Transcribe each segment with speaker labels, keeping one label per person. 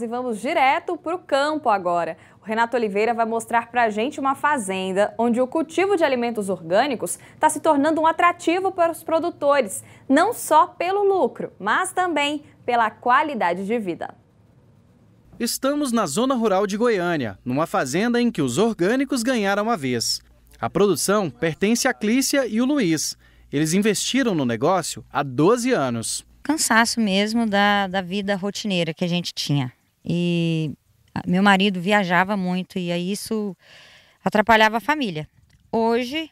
Speaker 1: E vamos direto para o campo agora. O Renato Oliveira vai mostrar para a gente uma fazenda onde o cultivo de alimentos orgânicos está se tornando um atrativo para os produtores, não só pelo lucro, mas também pela qualidade de vida.
Speaker 2: Estamos na zona rural de Goiânia, numa fazenda em que os orgânicos ganharam a vez. A produção pertence a Clícia e o Luiz. Eles investiram no negócio há 12 anos.
Speaker 1: Cansaço mesmo da, da vida rotineira que a gente tinha e meu marido viajava muito e aí isso atrapalhava a família. Hoje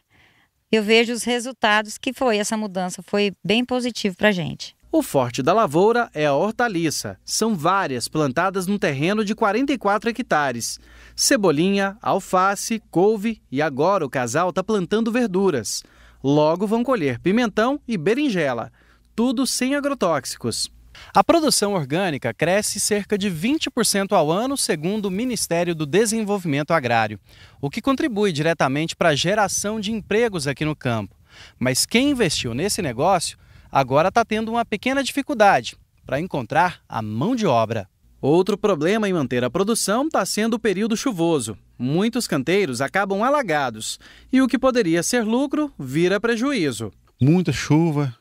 Speaker 1: eu vejo os resultados que foi essa mudança, foi bem positivo para a gente.
Speaker 2: O forte da lavoura é a hortaliça. São várias plantadas num terreno de 44 hectares. Cebolinha, alface, couve e agora o casal está plantando verduras. Logo vão colher pimentão e berinjela. Tudo sem agrotóxicos. A produção orgânica cresce cerca de 20% ao ano, segundo o Ministério do Desenvolvimento Agrário, o que contribui diretamente para a geração de empregos aqui no campo. Mas quem investiu nesse negócio agora está tendo uma pequena dificuldade para encontrar a mão de obra. Outro problema em manter a produção está sendo o período chuvoso. Muitos canteiros acabam alagados e o que poderia ser lucro vira prejuízo.
Speaker 3: Muita chuva,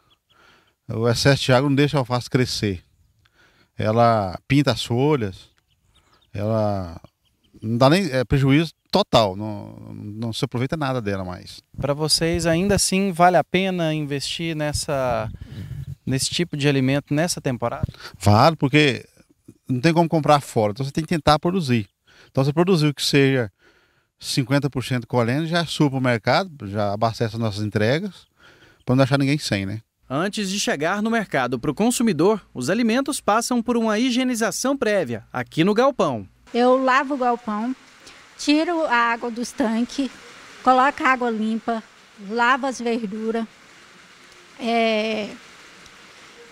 Speaker 3: o excesso de água não deixa a alface crescer. Ela pinta as folhas, ela não dá nem é, prejuízo total, não, não se aproveita nada dela mais.
Speaker 2: Para vocês, ainda assim, vale a pena investir nessa,
Speaker 3: nesse tipo de alimento nessa temporada? Vale, porque não tem como comprar fora, então você tem que tentar produzir. Então você produziu que seja 50% colhendo, já é supra o mercado, já abastece as nossas entregas, para não deixar ninguém sem, né?
Speaker 2: Antes de chegar no mercado para o consumidor, os alimentos passam por uma higienização prévia, aqui no galpão.
Speaker 1: Eu lavo o galpão, tiro a água dos tanques, coloco a água limpa, lavo as verduras, é,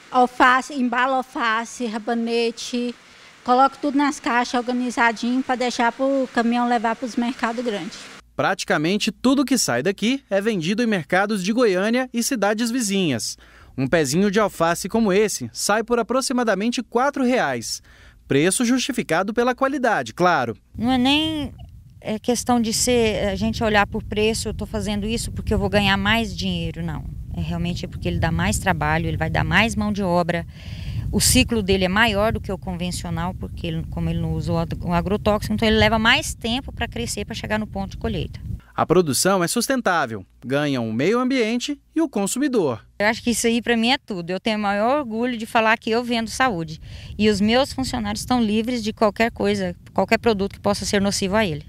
Speaker 1: alface, embalo alface, rabanete, coloco tudo nas caixas organizadinho para deixar para o caminhão levar para os mercados grandes.
Speaker 2: Praticamente tudo que sai daqui é vendido em mercados de Goiânia e cidades vizinhas. Um pezinho de alface como esse sai por aproximadamente R$ reais. Preço justificado pela qualidade, claro.
Speaker 1: Não é nem é questão de ser a gente olhar por preço, eu estou fazendo isso porque eu vou ganhar mais dinheiro, não. É realmente porque ele dá mais trabalho, ele vai dar mais mão de obra, o ciclo dele é maior do que o convencional, porque ele, como ele não usa o agrotóxico, então ele leva mais tempo para crescer, para chegar no ponto de colheita.
Speaker 2: A produção é sustentável, ganham o meio ambiente e o consumidor. Eu acho que isso aí para mim
Speaker 1: é tudo. Eu tenho o maior orgulho de falar que eu vendo saúde e os meus funcionários estão livres de qualquer coisa, qualquer produto que possa ser nocivo a ele.